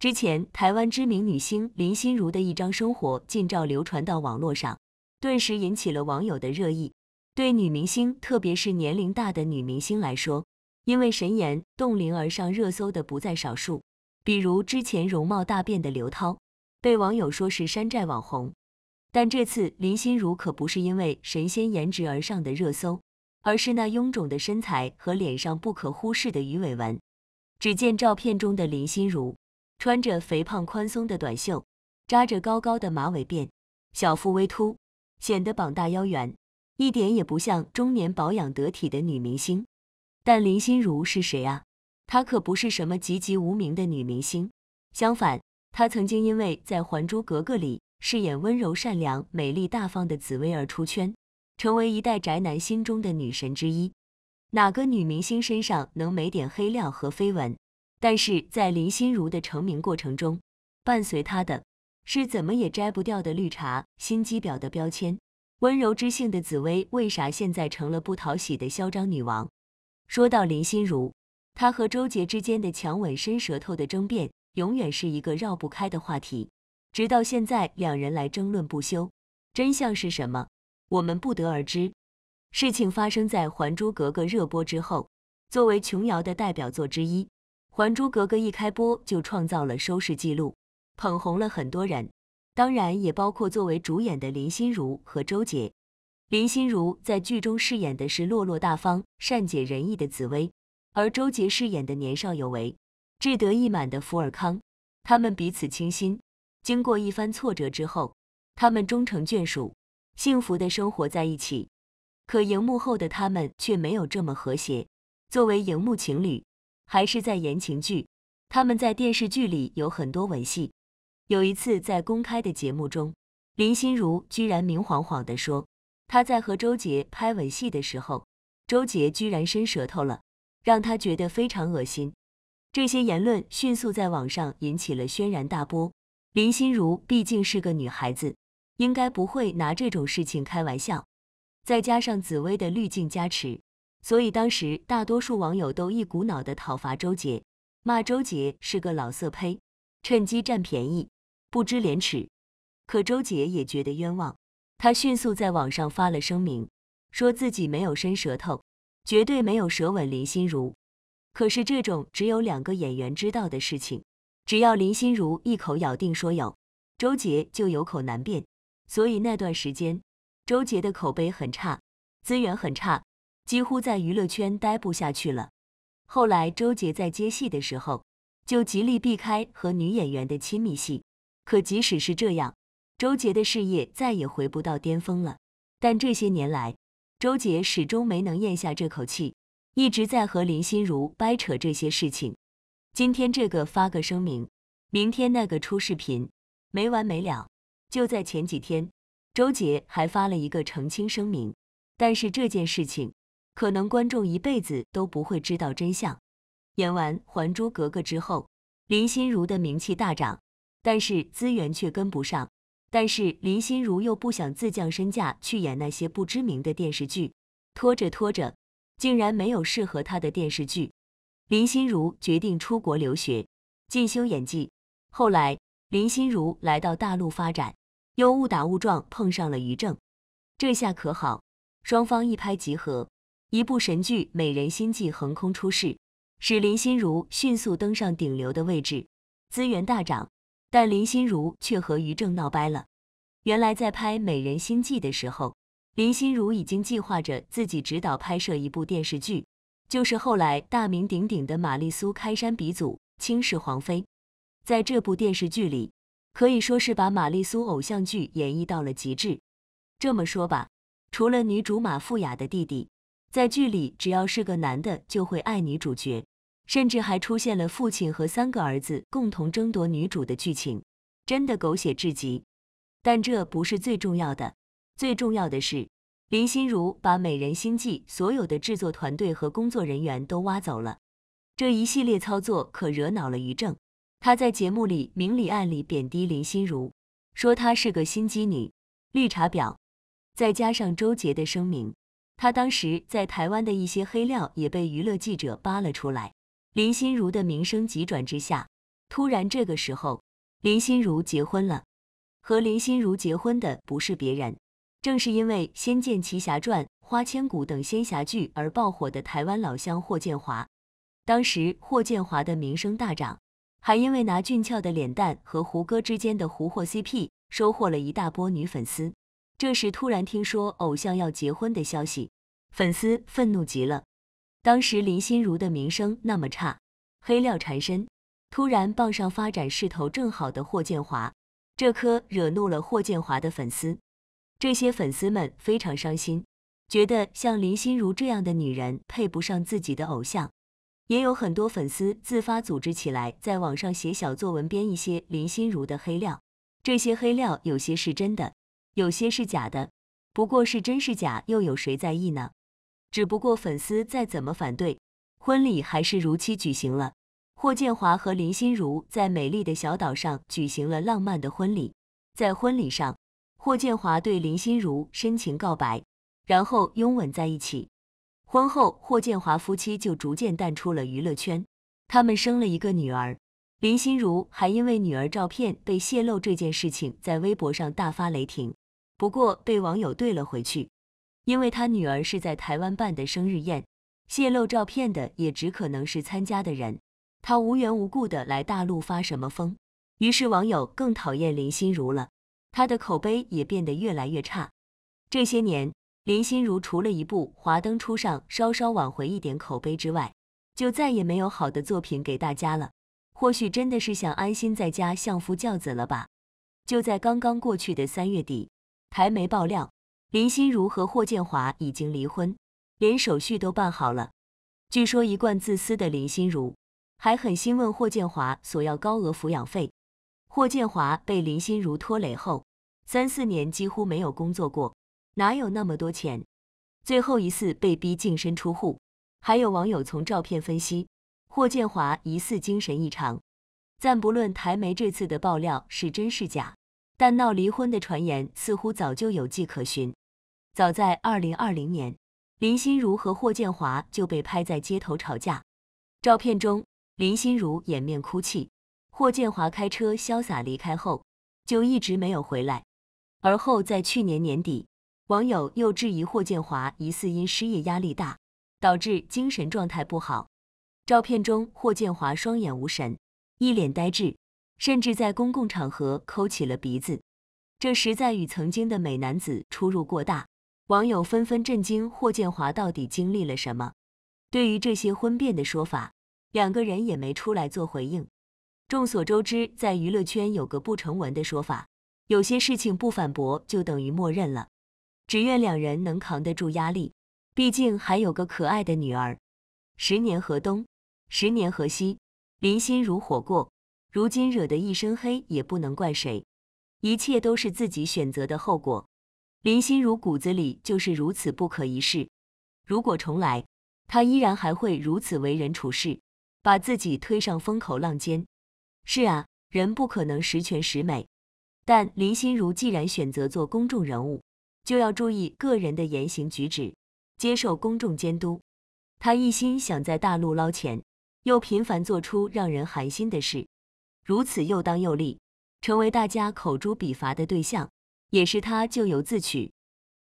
之前，台湾知名女星林心如的一张生活近照流传到网络上，顿时引起了网友的热议。对女明星，特别是年龄大的女明星来说，因为神颜冻龄而上热搜的不在少数。比如之前容貌大变的刘涛，被网友说是山寨网红。但这次林心如可不是因为神仙颜值而上的热搜，而是那臃肿的身材和脸上不可忽视的鱼尾纹。只见照片中的林心如。穿着肥胖宽松的短袖，扎着高高的马尾辫，小腹微凸，显得膀大腰圆，一点也不像中年保养得体的女明星。但林心如是谁啊？她可不是什么籍籍无名的女明星。相反，她曾经因为在《还珠格格》里饰演温柔善良、美丽大方的紫薇而出圈，成为一代宅男心中的女神之一。哪个女明星身上能没点黑料和绯闻？但是在林心如的成名过程中，伴随她的，是怎么也摘不掉的绿茶心机婊的标签。温柔知性的紫薇，为啥现在成了不讨喜的嚣张女王？说到林心如，她和周杰之间的强吻、伸舌头的争辩，永远是一个绕不开的话题。直到现在，两人来争论不休，真相是什么，我们不得而知。事情发生在《还珠格格》热播之后，作为琼瑶的代表作之一。《还珠格格》一开播就创造了收视记录，捧红了很多人，当然也包括作为主演的林心如和周杰。林心如在剧中饰演的是落落大方、善解人意的紫薇，而周杰饰演的年少有为、志得意满的福尔康。他们彼此倾心，经过一番挫折之后，他们终成眷属，幸福的生活在一起。可荧幕后的他们却没有这么和谐。作为荧幕情侣。还是在言情剧，他们在电视剧里有很多吻戏。有一次在公开的节目中，林心如居然明晃晃地说，她在和周杰拍吻戏的时候，周杰居然伸舌头了，让她觉得非常恶心。这些言论迅速在网上引起了轩然大波。林心如毕竟是个女孩子，应该不会拿这种事情开玩笑。再加上紫薇的滤镜加持。所以当时大多数网友都一股脑的讨伐周杰，骂周杰是个老色胚，趁机占便宜，不知廉耻。可周杰也觉得冤枉，他迅速在网上发了声明，说自己没有伸舌头，绝对没有舌吻林心如。可是这种只有两个演员知道的事情，只要林心如一口咬定说有，周杰就有口难辩。所以那段时间，周杰的口碑很差，资源很差。几乎在娱乐圈待不下去了。后来周杰在接戏的时候，就极力避开和女演员的亲密戏。可即使是这样，周杰的事业再也回不到巅峰了。但这些年来，周杰始终没能咽下这口气，一直在和林心如掰扯这些事情。今天这个发个声明，明天那个出视频，没完没了。就在前几天，周杰还发了一个澄清声明，但是这件事情。可能观众一辈子都不会知道真相。演完《还珠格格》之后，林心如的名气大涨，但是资源却跟不上。但是林心如又不想自降身价去演那些不知名的电视剧，拖着拖着，竟然没有适合她的电视剧。林心如决定出国留学进修演技。后来，林心如来到大陆发展，又误打误撞碰上了于正，这下可好，双方一拍即合。一部神剧《美人心计》横空出世，使林心如迅速登上顶流的位置，资源大涨。但林心如却和于正闹掰了。原来在拍《美人心计》的时候，林心如已经计划着自己指导拍摄一部电视剧，就是后来大名鼎鼎的玛丽苏开山鼻祖《倾世皇妃》。在这部电视剧里，可以说是把玛丽苏偶像剧演绎到了极致。这么说吧，除了女主马富雅的弟弟。在剧里，只要是个男的就会爱女主角，甚至还出现了父亲和三个儿子共同争夺女主的剧情，真的狗血至极。但这不是最重要的，最重要的是林心如把《美人心计》所有的制作团队和工作人员都挖走了，这一系列操作可惹恼了于正。他在节目里明里暗里贬低林心如，说她是个心机女、绿茶婊，再加上周杰的声明。他当时在台湾的一些黑料也被娱乐记者扒了出来，林心如的名声急转之下，突然这个时候，林心如结婚了，和林心如结婚的不是别人，正是因为《仙剑奇侠传》《花千骨》等仙侠剧而爆火的台湾老乡霍建华，当时霍建华的名声大涨，还因为拿俊俏的脸蛋和胡歌之间的胡霍 CP 收获了一大波女粉丝。这时突然听说偶像要结婚的消息，粉丝愤怒极了。当时林心如的名声那么差，黑料缠身，突然傍上发展势头正好的霍建华，这颗惹怒了霍建华的粉丝。这些粉丝们非常伤心，觉得像林心如这样的女人配不上自己的偶像。也有很多粉丝自发组织起来，在网上写小作文，编一些林心如的黑料。这些黑料有些是真的。有些是假的，不过是真是假，又有谁在意呢？只不过粉丝再怎么反对，婚礼还是如期举行了。霍建华和林心如在美丽的小岛上举行了浪漫的婚礼。在婚礼上，霍建华对林心如深情告白，然后拥吻在一起。婚后，霍建华夫妻就逐渐淡出了娱乐圈。他们生了一个女儿，林心如还因为女儿照片被泄露这件事情，在微博上大发雷霆。不过被网友怼了回去，因为他女儿是在台湾办的生日宴，泄露照片的也只可能是参加的人，他无缘无故的来大陆发什么疯？于是网友更讨厌林心如了，她的口碑也变得越来越差。这些年，林心如除了一部《华灯初上》稍稍挽回一点口碑之外，就再也没有好的作品给大家了。或许真的是想安心在家相夫教子了吧？就在刚刚过去的三月底。台媒爆料，林心如和霍建华已经离婚，连手续都办好了。据说一贯自私的林心如，还狠心问霍建华索要高额抚养费。霍建华被林心如拖累后，三四年几乎没有工作过，哪有那么多钱？最后一次被逼净身出户。还有网友从照片分析，霍建华疑似精神异常。暂不论台媒这次的爆料是真是假。但闹离婚的传言似乎早就有迹可循。早在二零二零年，林心如和霍建华就被拍在街头吵架，照片中林心如掩面哭泣，霍建华开车潇洒离开后就一直没有回来。而后在去年年底，网友又质疑霍建华疑似因失业压力大导致精神状态不好，照片中霍建华双眼无神，一脸呆滞。甚至在公共场合抠起了鼻子，这实在与曾经的美男子出入过大，网友纷纷震惊霍建华到底经历了什么。对于这些婚变的说法，两个人也没出来做回应。众所周知，在娱乐圈有个不成文的说法，有些事情不反驳就等于默认了。只愿两人能扛得住压力，毕竟还有个可爱的女儿。十年河东，十年河西，林心如火过。如今惹得一身黑也不能怪谁，一切都是自己选择的后果。林心如骨子里就是如此不可一世，如果重来，她依然还会如此为人处事，把自己推上风口浪尖。是啊，人不可能十全十美，但林心如既然选择做公众人物，就要注意个人的言行举止，接受公众监督。她一心想在大陆捞钱，又频繁做出让人寒心的事。如此又当又立，成为大家口诛笔伐的对象，也是他咎由自取。